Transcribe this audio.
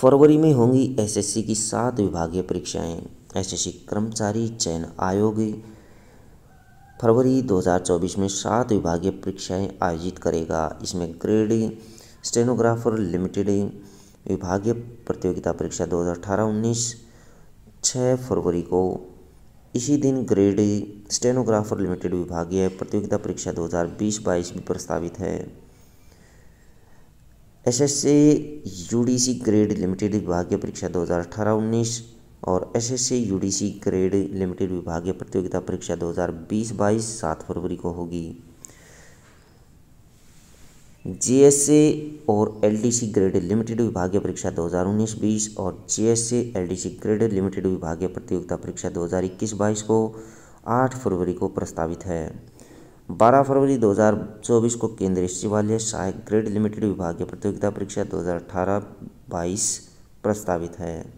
फरवरी में होंगी एसएससी की सात विभागीय परीक्षाएं एसएससी कर्मचारी चयन आयोग फरवरी 2024 में सात विभागीय परीक्षाएं आयोजित करेगा इसमें ग्रेड स्टेनोग्राफर लिमिटेड विभागीय प्रतियोगिता परीक्षा 2018-19 6 फरवरी को इसी दिन ग्रेड स्टेनोग्राफर लिमिटेड विभागीय प्रतियोगिता परीक्षा 2020-22 भी प्रस्तावित है S S U D C grade limited विभागीय परीक्षा 2018-19 और S S U D C grade limited विभागीय प्रतियोगिता परीक्षा 2020-22 सात फरवरी को होगी एस ए और L D C grade limited विभागीय परीक्षा 2019-20 और S L D C grade limited विभागीय प्रतियोगिता परीक्षा 2021-22 को 8 फरवरी को प्रस्तावित है 12 फरवरी 2024 को केंद्रीय सचिवालय सहायक ग्रेड लिमिटेड विभागीय प्रतियोगिता परीक्षा 2018-22 प्रस्तावित है